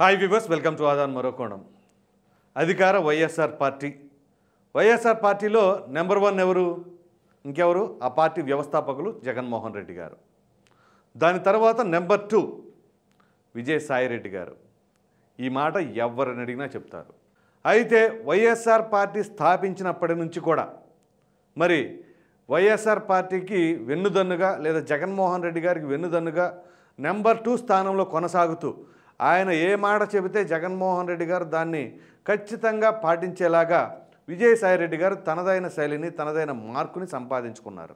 hi viewers welcome to ఆదాన్ మరో కోణం అధికార వైఎస్ఆర్ పార్టీ వైఎస్ఆర్ పార్టీలో నెంబర్ వన్ ఎవరు ఇంకెవరు ఆ పార్టీ వ్యవస్థాపకులు జగన్మోహన్ రెడ్డి గారు దాని తర్వాత నెంబర్ టూ విజయసాయిరెడ్డి గారు ఈ మాట ఎవరిని అడిగినా చెప్తారు అయితే వైఎస్ఆర్ పార్టీ స్థాపించినప్పటి నుంచి కూడా మరి వైఎస్ఆర్ పార్టీకి వెన్నుదన్నుగా లేదా జగన్మోహన్ రెడ్డి గారికి వెన్నుదన్నుగా నెంబర్ టూ స్థానంలో కొనసాగుతూ ఆయన ఏ మాట చెబితే జగన్మోహన్ రెడ్డి గారు దాన్ని ఖచ్చితంగా పాటించేలాగా విజయసాయిరెడ్డి గారు తనదైన శైలిని తనదైన మార్కుని సంపాదించుకున్నారు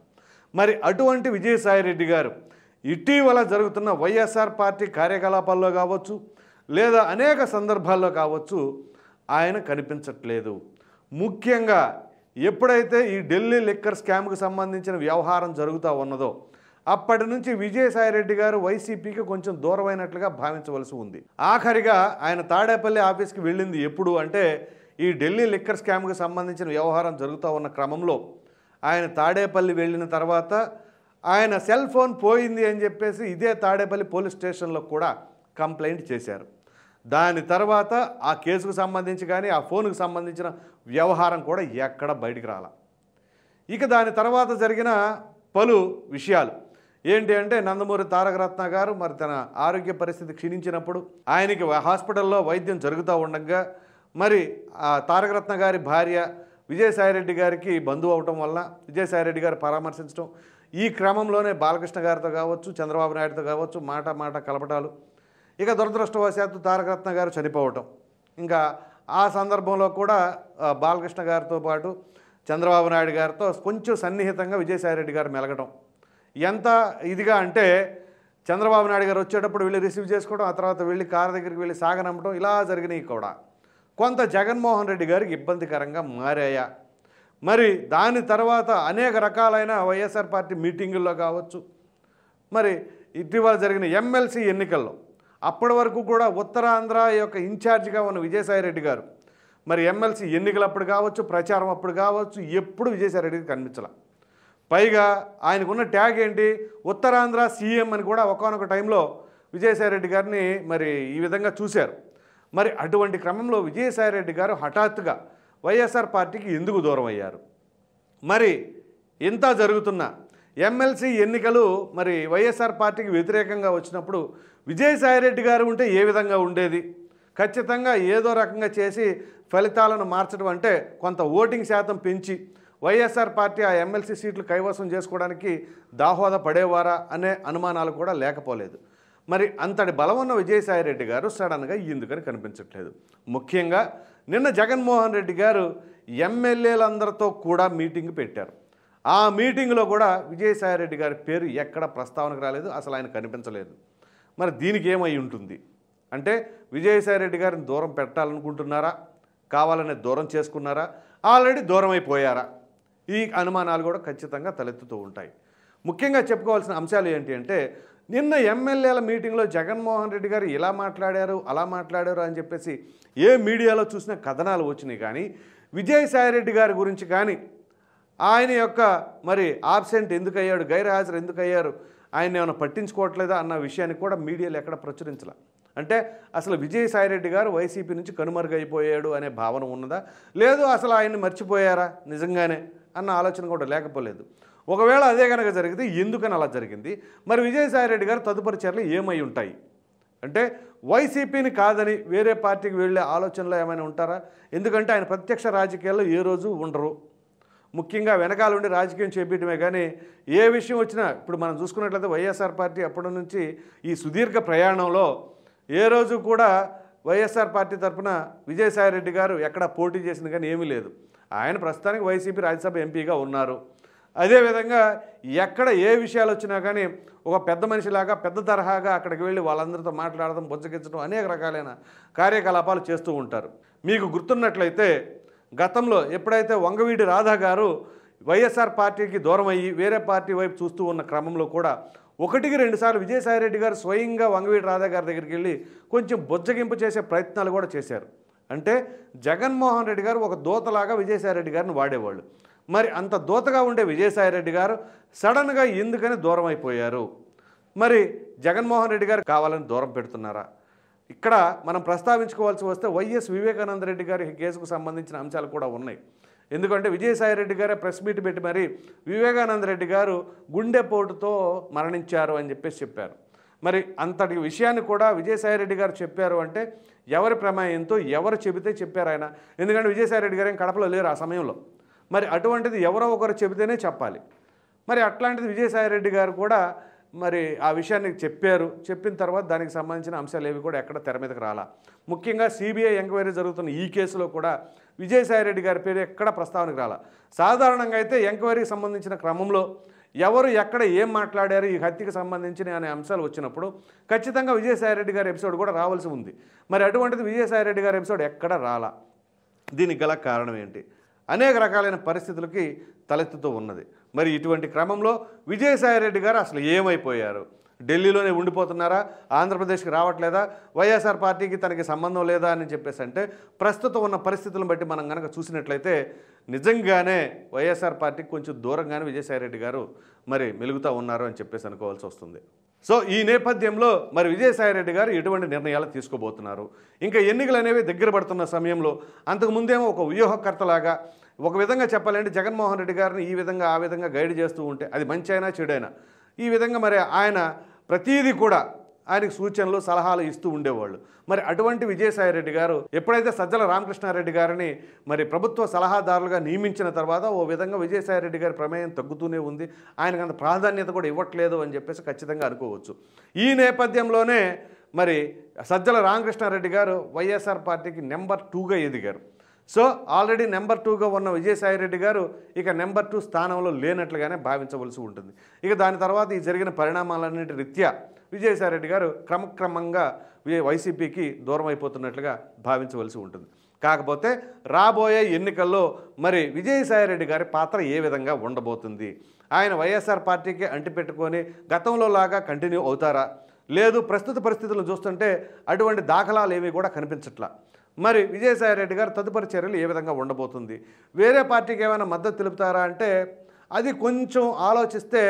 మరి అటువంటి విజయసాయిరెడ్డి గారు ఇటీవల జరుగుతున్న వైఎస్ఆర్ పార్టీ కార్యకలాపాల్లో కావచ్చు లేదా అనేక సందర్భాల్లో కావచ్చు ఆయన కనిపించట్లేదు ముఖ్యంగా ఎప్పుడైతే ఈ ఢిల్లీ లిక్కర్ స్కామ్కు సంబంధించిన వ్యవహారం జరుగుతూ ఉన్నదో అప్పటి నుంచి విజయసాయిరెడ్డి గారు వైసీపీకి కొంచెం దూరమైనట్లుగా భావించవలసి ఉంది ఆఖరిగా ఆయన తాడేపల్లి ఆఫీస్కి వెళ్ళింది ఎప్పుడు అంటే ఈ ఢిల్లీ లిక్కర్ స్కామ్కి సంబంధించిన వ్యవహారం జరుగుతూ ఉన్న క్రమంలో ఆయన తాడేపల్లి వెళ్ళిన తర్వాత ఆయన సెల్ ఫోన్ పోయింది అని చెప్పేసి ఇదే తాడేపల్లి పోలీస్ స్టేషన్లో కూడా కంప్లైంట్ చేశారు దాని తర్వాత ఆ కేసుకు సంబంధించి కానీ ఆ ఫోన్కు సంబంధించిన వ్యవహారం కూడా ఎక్కడ బయటికి రాల ఇక దాని తర్వాత జరిగిన పలు విషయాలు ఏంటి అంటే నందమూరి తారక రత్న గారు మరి తన ఆరోగ్య పరిస్థితి క్షీణించినప్పుడు ఆయనకి హాస్పిటల్లో వైద్యం జరుగుతూ ఉండగా మరి ఆ తారకరత్న గారి భార్య విజయసాయిరెడ్డి గారికి బంధువు అవటం వల్ల విజయసాయిరెడ్డి గారు పరామర్శించడం ఈ క్రమంలోనే బాలకృష్ణ గారితో కావచ్చు చంద్రబాబు నాయుడుతో కావచ్చు మాట మాట కలపటాలు ఇక దురదృష్టవశాత్తు తారకరత్న గారు చనిపోవటం ఇంకా ఆ సందర్భంలో కూడా బాలకృష్ణ గారితో పాటు చంద్రబాబు నాయుడు గారితో కొంచెం సన్నిహితంగా విజయసాయిరెడ్డి గారు మెలగటం ఎంత ఇదిగా అంటే చంద్రబాబు నాయుడు గారు వచ్చేటప్పుడు వెళ్ళి రిసీవ్ చేసుకోవడం ఆ తర్వాత వెళ్ళి కారు దగ్గరికి వెళ్ళి సాగనంపడం ఇలా జరిగినాయి కూడా కొంత జగన్మోహన్ రెడ్డి గారికి ఇబ్బందికరంగా మారాయా మరి దాని తర్వాత అనేక రకాలైన వైఎస్ఆర్ పార్టీ మీటింగుల్లో కావచ్చు మరి ఇటీవల జరిగిన ఎమ్మెల్సీ ఎన్నికల్లో అప్పటి వరకు కూడా ఉత్తరాంధ్ర యొక్క ఇన్ఛార్జిగా ఉన్న విజయసాయిరెడ్డి గారు మరి ఎమ్మెల్సీ ఎన్నికలు అప్పుడు కావచ్చు ప్రచారం అప్పుడు కావచ్చు ఎప్పుడు విజయసాయిరెడ్డికి కనిపించాల పైగా ఆయనకున్న ట్యాగ్ ఏంటి ఉత్తరాంధ్ర సీఎం అని కూడా ఒకనొక టైంలో విజయసాయిరెడ్డి గారిని మరి ఈ విధంగా చూశారు మరి అటువంటి క్రమంలో విజయసాయిరెడ్డి గారు హఠాత్తుగా వైఎస్ఆర్ పార్టీకి ఎందుకు దూరం అయ్యారు మరి ఇంత జరుగుతున్న ఎమ్మెల్సీ ఎన్నికలు మరి వైఎస్ఆర్ పార్టీకి వ్యతిరేకంగా వచ్చినప్పుడు విజయసాయిరెడ్డి గారు ఉంటే ఏ విధంగా ఉండేది ఖచ్చితంగా ఏదో రకంగా చేసి ఫలితాలను మార్చడం అంటే కొంత ఓటింగ్ శాతం పెంచి వైఎస్ఆర్ పార్టీ ఆ ఎమ్మెల్సీ సీట్లు కైవసం చేసుకోవడానికి దాహోద పడేవారా అనే అనుమానాలు కూడా లేకపోలేదు మరి అంతటి బలం ఉన్న విజయసాయిరెడ్డి గారు సడన్గా ఎందుకని కనిపించట్లేదు ముఖ్యంగా నిన్న జగన్మోహన్ రెడ్డి గారు ఎమ్మెల్యేలందరితో కూడా మీటింగ్ పెట్టారు ఆ మీటింగ్లో కూడా విజయసాయిరెడ్డి గారి పేరు ఎక్కడ ప్రస్తావనకు రాలేదు అసలు ఆయన కనిపించలేదు మరి దీనికి ఏమై ఉంటుంది అంటే విజయసాయిరెడ్డి గారిని దూరం పెట్టాలనుకుంటున్నారా కావాలనే దూరం చేసుకున్నారా ఆల్రెడీ దూరం అయిపోయారా ఈ అనుమానాలు కూడా ఖచ్చితంగా తలెత్తుతూ ఉంటాయి ముఖ్యంగా చెప్పుకోవాల్సిన అంశాలు ఏంటి అంటే నిన్న ఎమ్మెల్యేల మీటింగ్లో జగన్మోహన్ రెడ్డి గారు ఇలా మాట్లాడారు అలా మాట్లాడారు అని చెప్పేసి ఏ మీడియాలో చూసిన కథనాలు వచ్చినాయి కానీ విజయసాయిరెడ్డి గారి గురించి కానీ ఆయన యొక్క మరి ఆబ్సెంట్ ఎందుకు అయ్యాడు గైర్హాజరు ఎందుకు అయ్యారు ఆయన ఏమైనా పట్టించుకోవట్లేదా అన్న విషయాన్ని కూడా మీడియాలు ఎక్కడ ప్రచురించలే అంటే అసలు విజయసాయిరెడ్డి గారు వైసీపీ నుంచి కనుమరుగైపోయాడు అనే భావన ఉన్నదా లేదు అసలు ఆయన్ని మర్చిపోయారా నిజంగానే అన్న ఆలోచన కూడా లేకపోలేదు ఒకవేళ అదే కనుక జరిగితే ఎందుకని అలా జరిగింది మరి విజయసాయిరెడ్డి గారు తదుపరి చర్యలు ఏమై ఉంటాయి అంటే వైసీపీని కాదని వేరే పార్టీకి వెళ్ళే ఆలోచనలో ఏమైనా ఉంటారా ఎందుకంటే ఆయన ప్రత్యక్ష రాజకీయాల్లో ఏ రోజు ఉండరు ముఖ్యంగా వెనకాల ఉండి రాజకీయం చేపించడమే కానీ ఏ విషయం వచ్చినా ఇప్పుడు మనం చూసుకున్నట్లయితే వైఎస్ఆర్ పార్టీ అప్పటి నుంచి ఈ సుదీర్ఘ ప్రయాణంలో ఏ రోజు కూడా వైఎస్ఆర్ పార్టీ తరఫున విజయసాయిరెడ్డి గారు ఎక్కడ పోటీ చేసింది కానీ ఏమీ లేదు ఆయన ప్రస్తుతానికి వైసీపీ రాజ్యసభ ఎంపీగా ఉన్నారు అదేవిధంగా ఎక్కడ ఏ విషయాలు వచ్చినా కానీ ఒక పెద్ద మనిషిలాగా పెద్ద తరహాగా అక్కడికి వెళ్ళి వాళ్ళందరితో మాట్లాడడం బుజ్జగించడం అనేక రకాలైన కార్యకలాపాలు చేస్తూ ఉంటారు మీకు గుర్తున్నట్లయితే గతంలో ఎప్పుడైతే వంగవీడి రాధా గారు వైఎస్ఆర్ పార్టీకి దూరం అయ్యి వేరే పార్టీ వైపు చూస్తూ ఉన్న క్రమంలో కూడా ఒకటికి రెండుసార్లు విజయసాయిరెడ్డి గారు స్వయంగా వంగవీడి రాధా గారి దగ్గరికి వెళ్ళి కొంచెం బొజ్జగింపు చేసే ప్రయత్నాలు కూడా చేశారు అంటే జగన్మోహన్ రెడ్డి గారు ఒక దూతలాగా విజయసాయిరెడ్డి గారిని వాడేవాళ్ళు మరి అంత దూతగా ఉండే విజయసాయిరెడ్డి గారు సడన్గా ఎందుకని దూరం అయిపోయారు మరి జగన్మోహన్ రెడ్డి గారు కావాలని దూరం పెడుతున్నారా ఇక్కడ మనం ప్రస్తావించుకోవాల్సి వస్తే వైఎస్ వివేకానంద రెడ్డి గారి కేసుకు సంబంధించిన అంశాలు కూడా ఉన్నాయి ఎందుకంటే విజయసాయిరెడ్డి గారే ప్రెస్ మీట్ పెట్టి మరి వివేకానంద రెడ్డి గారు గుండెపోటుతో మరణించారు అని చెప్పేసి చెప్పారు మరి అంతటి విషయాన్ని కూడా విజయసాయిరెడ్డి గారు చెప్పారు అంటే ఎవరి ప్రమేయంతో ఎవరు చెబితే చెప్పారు ఆయన ఎందుకంటే విజయసాయిరెడ్డి గారు ఏం కడపలో లేరు ఆ సమయంలో మరి అటువంటిది ఎవరో ఒకరు చెబితేనే చెప్పాలి మరి అట్లాంటిది విజయసాయిరెడ్డి గారు కూడా మరి ఆ విషయాన్ని చెప్పారు చెప్పిన తర్వాత దానికి సంబంధించిన అంశాలు ఏవి కూడా ఎక్కడ తెర మీదకి రాలా ముఖ్యంగా సిబిఐ ఎంక్వైరీ జరుగుతున్న ఈ కేసులో కూడా విజయసాయిరెడ్డి గారి పేరు ఎక్కడ ప్రస్తావనకు రాలా సాధారణంగా అయితే ఎంక్వైరీకి సంబంధించిన క్రమంలో ఎవరు ఎక్కడ ఏం మాట్లాడారు ఈ హత్యకు సంబంధించిన అనే అంశాలు వచ్చినప్పుడు ఖచ్చితంగా విజయసాయిరెడ్డి గారి ఎపిసోడ్ కూడా రావాల్సి ఉంది మరి అటువంటిది విజయసాయిరెడ్డి గారి ఎపిసోడ్ ఎక్కడ రాలా దీనికి గల కారణం ఏంటి అనేక రకాలైన పరిస్థితులకి తలెత్తుతూ ఉన్నది మరి ఇటువంటి క్రమంలో విజయసాయిరెడ్డి గారు అసలు ఏమైపోయారు ఢిల్లీలోనే ఉండిపోతున్నారా ఆంధ్రప్రదేశ్కి రావట్లేదా వైఎస్ఆర్ పార్టీకి తనకి సంబంధం లేదా అని చెప్పేసి అంటే ప్రస్తుతం ఉన్న పరిస్థితులను బట్టి మనం కనుక చూసినట్లయితే నిజంగానే వైఎస్ఆర్ పార్టీకి కొంచెం దూరంగానే విజయసాయిరెడ్డి గారు మరి మెలుగుతూ ఉన్నారు అని చెప్పేసి అనుకోవాల్సి వస్తుంది సో ఈ నేపథ్యంలో మరి విజయసాయిరెడ్డి గారు ఎటువంటి నిర్ణయాలు తీసుకోబోతున్నారు ఇంకా ఎన్నికలు అనేవి దగ్గర పడుతున్న సమయంలో అంతకుముందేమో ఒక వ్యూహకర్తలాగా ఒక విధంగా చెప్పాలంటే జగన్మోహన్ రెడ్డి గారిని ఈ విధంగా ఆ విధంగా గైడ్ చేస్తూ ఉంటే అది మంచి అయినా చెడైనా ఈ విధంగా మరి ఆయన ప్రతీది కూడా ఆయనకు సూచనలు సలహాలు ఇస్తూ ఉండేవాళ్ళు మరి అటువంటి విజయసాయిరెడ్డి గారు ఎప్పుడైతే సజ్జల రామకృష్ణారెడ్డి గారిని మరి ప్రభుత్వ సలహాదారులుగా నియమించిన తర్వాత ఓ విధంగా విజయసాయిరెడ్డి గారి ప్రమేయం తగ్గుతూనే ఉంది ఆయనకు అంత ప్రాధాన్యత కూడా ఇవ్వట్లేదు అని చెప్పేసి ఖచ్చితంగా అనుకోవచ్చు ఈ నేపథ్యంలోనే మరి సజ్జల రామకృష్ణారెడ్డి గారు వైఎస్ఆర్ పార్టీకి నెంబర్ టూగా ఎదిగారు సో ఆల్రెడీ నెంబర్ టూగా ఉన్న విజయసాయిరెడ్డి గారు ఇక నెంబర్ టూ స్థానంలో లేనట్లుగానే భావించవలసి ఉంటుంది ఇక దాని తర్వాత ఈ జరిగిన పరిణామాలన్నిటి రీత్యా విజయసాయిరెడ్డి గారు క్రమక్రమంగా వైసీపీకి దూరం అయిపోతున్నట్లుగా భావించవలసి ఉంటుంది కాకపోతే రాబోయే ఎన్నికల్లో మరి విజయసాయిరెడ్డి గారి పాత్ర ఏ విధంగా ఉండబోతుంది ఆయన వైఎస్ఆర్ పార్టీకి అంటిపెట్టుకొని గతంలో లాగా కంటిన్యూ అవుతారా లేదు ప్రస్తుత పరిస్థితులను చూస్తుంటే అటువంటి దాఖలాలు ఏవి కూడా కనిపించట్లా మరి విజయసాయిరెడ్డి గారు తదుపరి చర్యలు ఏ విధంగా ఉండబోతుంది వేరే పార్టీకి ఏమైనా మద్దతు తెలుపుతారా అంటే అది కొంచెం ఆలోచిస్తే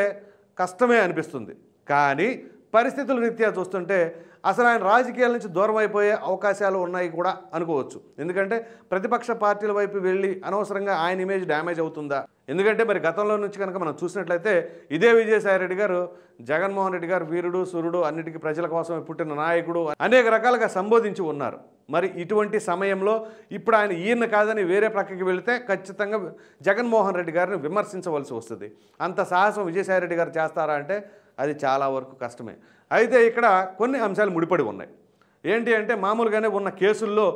కష్టమే అనిపిస్తుంది కానీ పరిస్థితుల రీత్యా చూస్తుంటే అసలు ఆయన రాజకీయాల నుంచి దూరం అయిపోయే అవకాశాలు ఉన్నాయి కూడా అనుకోవచ్చు ఎందుకంటే ప్రతిపక్ష పార్టీల వైపు వెళ్ళి అనవసరంగా ఆయన ఇమేజ్ డ్యామేజ్ అవుతుందా ఎందుకంటే మరి గతంలో నుంచి కనుక మనం చూసినట్లయితే ఇదే విజయసాయి రెడ్డి గారు జగన్మోహన్ రెడ్డి గారు వీరుడు సూర్యుడు అన్నిటికీ ప్రజల కోసం పుట్టిన నాయకుడు అనేక రకాలుగా సంబోధించి ఉన్నారు మరి ఇటువంటి సమయంలో ఇప్పుడు ఆయన ఈయన కాదని వేరే ప్రక్కకి వెళితే ఖచ్చితంగా జగన్మోహన్ రెడ్డి గారిని విమర్శించవలసి వస్తుంది అంత సాహసం విజయసాయి రెడ్డి గారు చేస్తారా అంటే అది చాలా వరకు కష్టమే అయితే ఇక్కడ కొన్ని అంశాలు ముడిపడి ఉన్నాయి ఏంటి అంటే మామూలుగానే ఉన్న కేసుల్లో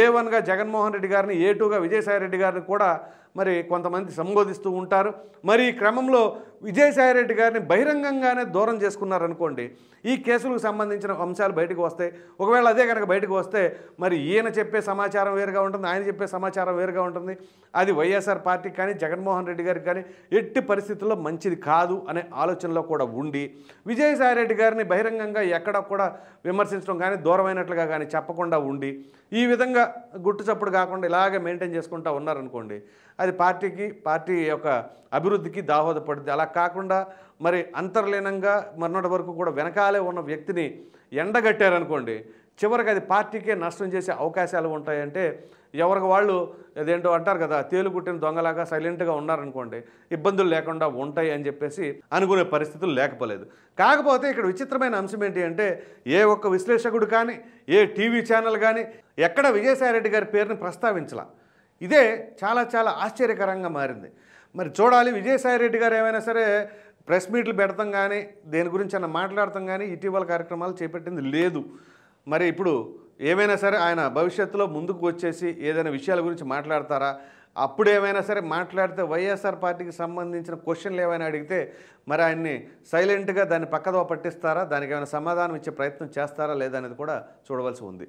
ఏ వన్గా జగన్మోహన్ రెడ్డి గారిని ఏ టూగా విజయసాయి రెడ్డి గారిని కూడా మరి కొంతమంది సంబోధిస్తూ ఉంటారు మరి ఈ క్రమంలో విజయసాయిరెడ్డి గారిని బహిరంగంగానే దూరం చేసుకున్నారనుకోండి ఈ కేసులకు సంబంధించిన అంశాలు బయటకు వస్తాయి ఒకవేళ అదే కనుక బయటకు వస్తే మరి ఈయన చెప్పే సమాచారం వేరుగా ఉంటుంది ఆయన చెప్పే సమాచారం వేరుగా ఉంటుంది అది వైఎస్ఆర్ పార్టీ కానీ జగన్మోహన్ రెడ్డి గారికి కానీ ఎట్టి పరిస్థితుల్లో మంచిది కాదు అనే ఆలోచనలో కూడా ఉండి విజయసాయిరెడ్డి గారిని బహిరంగంగా ఎక్కడ కూడా విమర్శించడం కానీ దూరమైనట్లుగా కానీ చెప్పకుండా ఉండి ఈ విధంగా గుట్టుచప్పుడు కాకుండా ఇలాగే మెయింటైన్ చేసుకుంటూ ఉన్నారనుకోండి అది పార్టీకి పార్టీ యొక్క అభివృద్ధికి దాహోదపడింది అలా కాకుండా మరి అంతర్లీనంగా మర్నాటి వరకు కూడా వెనకాలే ఉన్న వ్యక్తిని ఎండగట్టారనుకోండి చివరికి అది పార్టీకే నష్టం చేసే అవకాశాలు ఉంటాయంటే ఎవరికి వాళ్ళు అదేంటో అంటారు కదా తేలుకుట్టిన దొంగలాగా సైలెంట్గా ఉన్నారనుకోండి ఇబ్బందులు లేకుండా ఉంటాయి అని చెప్పేసి అనుకునే పరిస్థితులు లేకపోలేదు కాకపోతే ఇక్కడ విచిత్రమైన అంశం ఏంటి అంటే ఏ ఒక్క విశ్లేషకుడు కానీ ఏ టీవీ ఛానల్ కానీ ఎక్కడ విజయసాయిరెడ్డి గారి పేరుని ప్రస్తావించలా ఇదే చాలా చాలా ఆశ్చర్యకరంగా మారింది మరి చూడాలి విజయసాయిరెడ్డి గారు ఏమైనా సరే ప్రెస్ మీట్లు పెడతాం కానీ దేని గురించి అన్న మాట్లాడతాం కానీ ఇటీవల కార్యక్రమాలు చేపట్టింది లేదు మరి ఇప్పుడు ఏమైనా సరే ఆయన భవిష్యత్తులో ముందుకు వచ్చేసి ఏదైనా విషయాల గురించి మాట్లాడతారా అప్పుడు ఏమైనా సరే మాట్లాడితే వైఎస్ఆర్ పార్టీకి సంబంధించిన క్వశ్చన్లు ఏమైనా అడిగితే మరి ఆయన్ని సైలెంట్గా దాన్ని పక్కదో పట్టిస్తారా దానికి ఏమైనా సమాధానం ఇచ్చే ప్రయత్నం చేస్తారా లేదా అనేది కూడా చూడవలసి ఉంది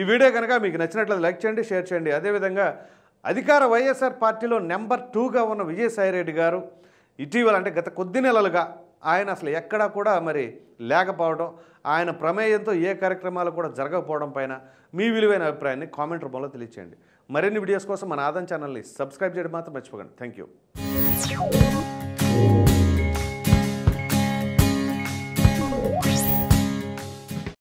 ఈ వీడియో కనుక మీకు నచ్చినట్లయితే లైక్ చేయండి షేర్ చేయండి అదేవిధంగా అధికార వైఎస్ఆర్ పార్టీలో నెంబర్ టూగా ఉన్న విజయసాయిరెడ్డి గారు ఇటీవల అంటే గత కొద్ది నెలలుగా ఆయన అసలు ఎక్కడా కూడా మరి లేకపోవడం ఆయన ప్రమేయంతో ఏ కార్యక్రమాలు కూడా జరగకపోవడం పైన మీ విలువైన అభిప్రాయాన్ని కామెంట్ రూపంలో తెలియచేయండి మరిన్ని వీడియోస్ కోసం మన ఆదం ఛానల్ని సబ్స్క్రైబ్ చేయడం మాత్రం మర్చిపోకండి థ్యాంక్ యూ